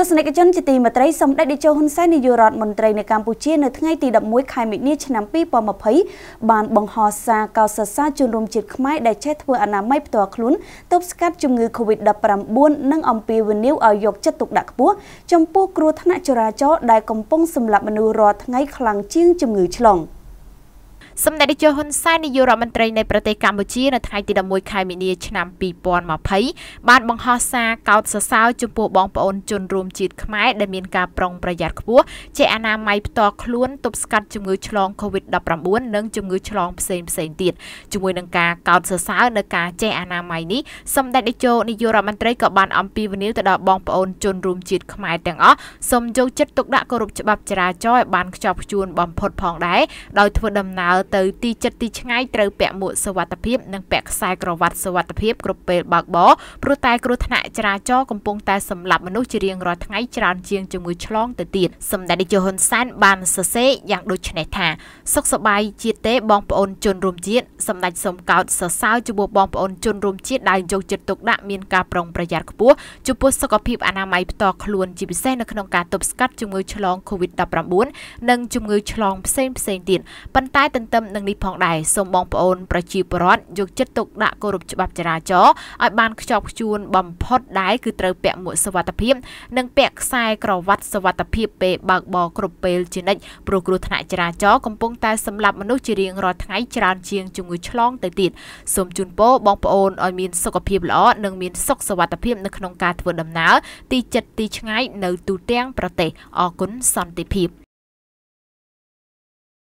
ទស្សនិកជនជាទីមេត្រីសម្ដេចតេជោហ៊ុនសែននាយករដ្ឋមន្ត្រីនៅកម្ពុជានៅថ្ងៃទី11ខែមិនិលឆ្នាំ2020បានបង្ហោះសារកោសសាជនរួមជាតិខ្មែរដែលចេះធ្វើអនាម័យផ្ទាល់ខ្លួនទប់ស្កាត់ជំងឺ Covid-19 និងអំពាវនាវឲ្យយកចិត្តទុកដាក់ខ្ពស់ចំពោះគ្រោះថ្នាក់ចរាចរណ៍ដែលកំពុងសម្លាប់មនុស្សរាល់ថ្ងៃខ្លាំងជាងជំងឺឆ្លង។សម្ដេចនាយកហ៊ុនសែននាយករដ្ឋមន្ត្រីនៃប្រទេសកម្ពុជានៅថ្ងៃទី11ខែមីនា ឆ្នាំ2020បានបង្ហោះសារកោតសរសើរចំពោះបងប្អូន ជនរួមជាតិខ្មែរដែលមានការប្រុងប្រយ័ត្នខ្ពស់ចេះអនាម័យផ្ទាល់ខ្លួនទប់ស្កាត់ជំងឺឆ្លង COVID-19 និងជំងឺឆ្លងផ្សេងផ្សេងទៀតជាមួយនឹងការកោតសរសើរនៅការចេះអនាម័យនេះសម្ដេចនាយកនាយករដ្ឋមន្ត្រីក៏បានអំពាវនាវទៅដល់បងប្អូនជនរួមជាតិខ្មែរទាំងអស់សូមយកចិត្តទុកដាក់គោរពច្បាប់ចរាចរណ៍ឲ្យបានខ្ជាប់ខ្ជួនបំផុតផងដែរដោយធ្វើដំណើរទៅទីចិត្តទីឆ្ងាយត្រូវពាក់មួកសុវត្ថិភាពនិងពាក់ខ្សែក្រវ៉ាត់សុវត្ថិភាពគ្រប់ពេលបើកបរព្រោះតែគ្រោះថ្នាក់ចរាចរណ៍កំពុងតែសម្លាប់មនុស្សជារៀងរាល់ថ្ងៃច្រើនជាងជំងឺឆ្លងទៅទៀតសម្ដេចនាយកហ៊ុនសែនបានសរសេរយ៉ាងដូចនេះថាសុខសប្បាយជាតិទេបងប្អូនជនរួមជាតិសម្ដេចសូមកោតសរសើរចំពោះបងប្អូនជនរួមជាតិដែលយកចិត្តទុកដាក់មានការប្រុងប្រយ័ត្នខ្ពស់ចំពោះសុខភាពអនាម័យផ្ទាល់ខ្លួនជាពិសេសនៅក្នុងការទប់ស្កាត់ជំងឺឆ្លង COVID-19 និងជំងឺឆ្លងផ្សេងផ្សេងទៀតប៉ុន្តែទន្ទឹមទឹមនឹងនេះផងដែរសូមបងប្អូនប្រជាពលរដ្ឋយក ចិត្តទុកដាក់គោរពច្បាប់ចរាចរណ៍ឲ្យបានខ្ជាប់ខ្ជួនបំផុតដែរគឺត្រូវពាក់មួកសុវត្ថិភាព និងពាក់ខ្សែក្រវ៉ាត់សុវត្ថិភាពពេលបើកបរគ្រប់ពេលជានិច្ចព្រោះគ្រោះថ្នាក់ចរាចរណ៍កំពុងតែ សម្លាប់មនុស្សជារៀងរាល់ថ្ងៃច្រើនជាងជំងឺឆ្លងទៅទៀតសូមជូនពរបងប្អូនឲ្យមានសុខភាពល្អនិងមានសុខសុវត្ថិភាពនៅក្នុងការធ្វើដំណើរទីចិត្តទីឆ្ងាយនៅទូទាំងប្រទេសអរគុណសន្តិភាព